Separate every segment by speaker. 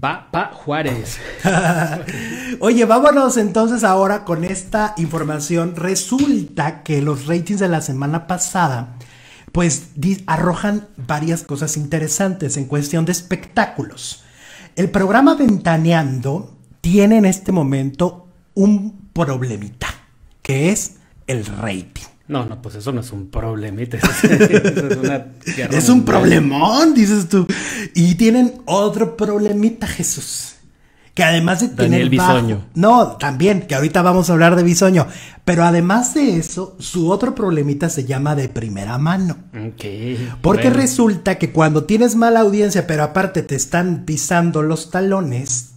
Speaker 1: Va pa Juárez.
Speaker 2: Oye, vámonos entonces ahora con esta información. Resulta que los ratings de la semana pasada pues arrojan varias cosas interesantes en cuestión de espectáculos. El programa Ventaneando tiene en este momento un
Speaker 1: problemita, que es el rating. No, no, pues eso no es un problemita.
Speaker 2: es, un problemón, dices tú. Y tienen otro problemita, Jesús. Que además de Daniel tener. Bisoño. no, también, que ahorita vamos a hablar de Bisoño. Pero además de eso, su otro problemita se llama de primera mano. Ok. Porque resulta que cuando tienes mala audiencia, pero aparte te están pisando los talones,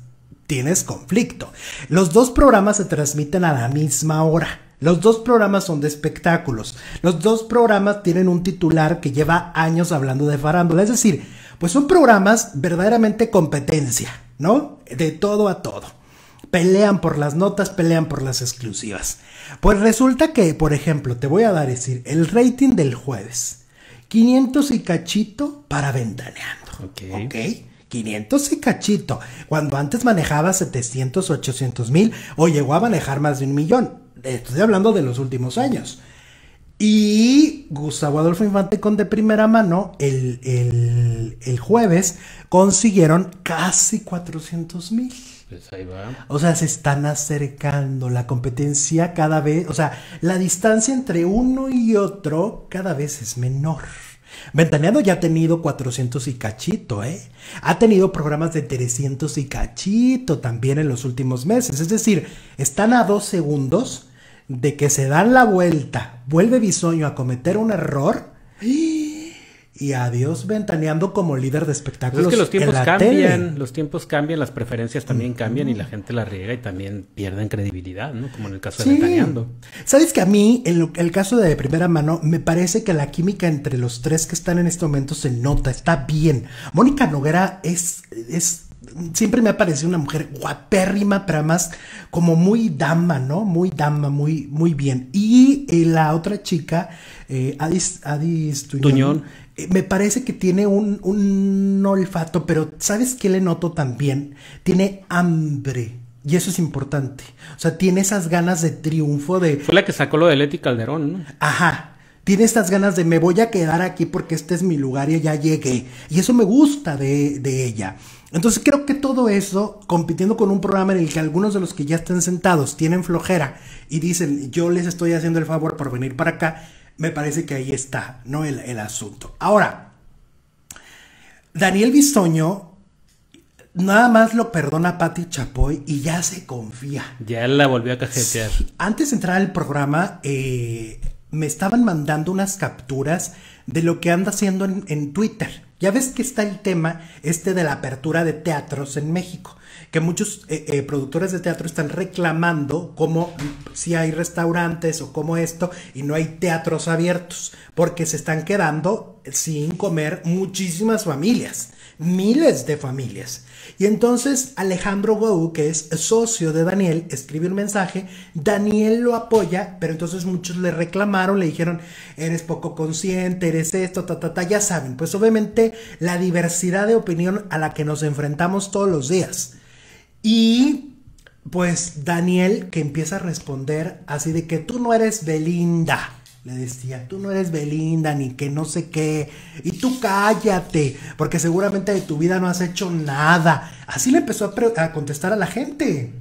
Speaker 2: tienes conflicto. Los dos programas se transmiten a la misma hora. Los dos programas son de espectáculos. Los dos programas tienen un titular que lleva años hablando de farándula. Es decir, pues son programas verdaderamente competencia, ¿no? De todo a todo. Pelean por las notas, pelean por las exclusivas. Pues resulta que, por ejemplo, te voy a dar decir, el rating del jueves. 500 y cachito para ventaneando. Ok. okay. 500 y cachito. Cuando antes manejaba 700, 800 mil o llegó a manejar más de un millón estoy hablando de los últimos años. Y Gustavo Adolfo Infante con de primera mano el, el, el jueves consiguieron casi 400 mil. Pues o sea, se están acercando la competencia cada vez, o sea, la distancia entre uno y otro cada vez es menor. Ventaneando ya ha tenido 400 y cachito, ¿eh? Ha tenido programas de 300 y cachito también en los últimos meses. Es decir, están a dos segundos de que se dan la vuelta, vuelve Bisoño a cometer un error. ¡Ah! y a Dios ventaneando como líder de espectáculos. Pues es que los tiempos cambian,
Speaker 1: los tiempos cambian, las preferencias también cambian y la gente la riega y también pierden credibilidad, ¿no? Como en el caso de ventaneando.
Speaker 2: Sabes que a mí, en el, caso de, primera mano, me parece que la química entre los tres que están en este momento se nota, está bien. Mónica Noguera es, es siempre me ha parecido una mujer guapérrima, pero más como muy dama, ¿no? Muy dama, muy, muy bien. Y eh, la otra chica, eh, Adis, Tuñón eh, me parece que tiene un, olfato, pero ¿sabes qué le noto también? Tiene hambre. Y eso es importante. O sea, tiene esas ganas de triunfo de...
Speaker 1: Fue la que sacó lo de Leti Calderón, ¿no?
Speaker 2: Ajá. Tiene estas ganas de me voy a quedar aquí porque este es mi lugar y ya llegué. Y eso me gusta de, de ella. Entonces creo que todo eso, compitiendo con un programa en el que algunos de los que ya están sentados tienen flojera y dicen, yo les estoy haciendo el favor por venir para acá, me parece que ahí está, ¿no? El, asunto. Ahora, Daniel Bisoño nada más lo perdona Patti Chapoy y ya se confía.
Speaker 1: Ya la volvió a cajetear.
Speaker 2: antes de entrar al programa, eh, me estaban mandando unas capturas de lo que anda haciendo en, Twitter. Ya ves que está el tema este de la apertura de teatros en México, que muchos eh, eh, productores de teatro están reclamando como si hay restaurantes o como esto y no hay teatros abiertos, porque se están quedando sin comer muchísimas familias miles de familias. Y entonces Alejandro Gou, que es socio de Daniel, escribe un mensaje, Daniel lo apoya, pero entonces muchos le reclamaron, le dijeron, eres poco consciente, eres esto, ta, ta, ta, ya saben, pues obviamente la diversidad de opinión a la que nos enfrentamos todos los días. Y pues Daniel que empieza a responder así de que tú no eres Belinda le decía, tú no eres Belinda, ni que no sé qué, y tú cállate, porque seguramente de tu vida no has hecho nada. Así le empezó a, contestar a la gente.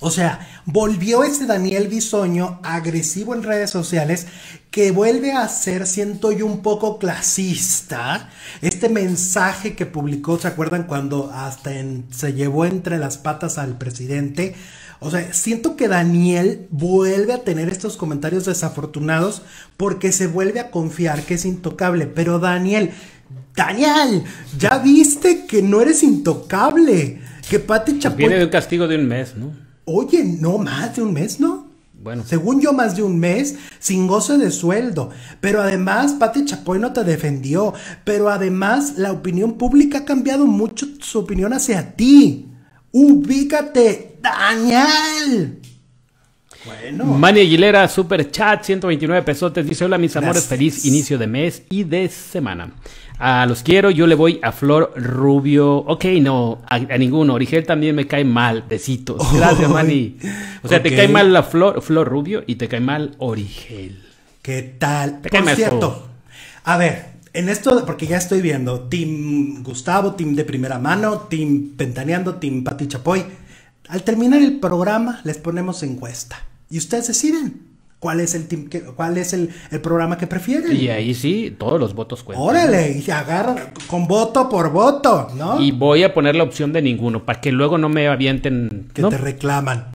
Speaker 2: O sea, volvió este Daniel Bisoño agresivo en redes sociales que vuelve a ser, siento yo, un poco clasista. Este mensaje que publicó, ¿se acuerdan cuando hasta se llevó entre las patas al presidente? O sea, siento que Daniel vuelve a tener estos comentarios desafortunados porque se vuelve a confiar que es intocable. Pero Daniel, Daniel, ya viste que no eres intocable. Que Pati pues Chapoy... Tiene de un castigo de un mes, ¿no? Oye, no, más de un mes, ¿no? Bueno. Según yo, más de un mes sin goce de sueldo. Pero además, Pati Chapoy no te defendió. Pero además, la opinión pública ha cambiado mucho su opinión hacia ti. Ubícate, Daniel. Bueno. Manny
Speaker 1: Aguilera, super chat, 129 pesotes. Dice: Hola, mis amores, feliz inicio de mes y de semana. A los quiero, yo le voy a Flor Rubio. Ok, no, a, ninguno. Origel también me cae mal. Besitos. Gracias, Mani. O sea, te cae mal la Flor, Flor Rubio y te cae mal Origel. ¿Qué tal?
Speaker 2: a ver. En esto, porque ya estoy viendo, Team Gustavo, Team de primera mano, Team Pentaneando, Team Pati Chapoy. Al terminar el programa les ponemos encuesta y ustedes deciden cuál es el que, cuál es el, programa que prefieren. Y ahí sí, todos los votos cuentan. Órale, y agarran con voto por voto, ¿no?
Speaker 1: Y voy a poner la opción de ninguno, para que luego no me avienten. Que te reclaman.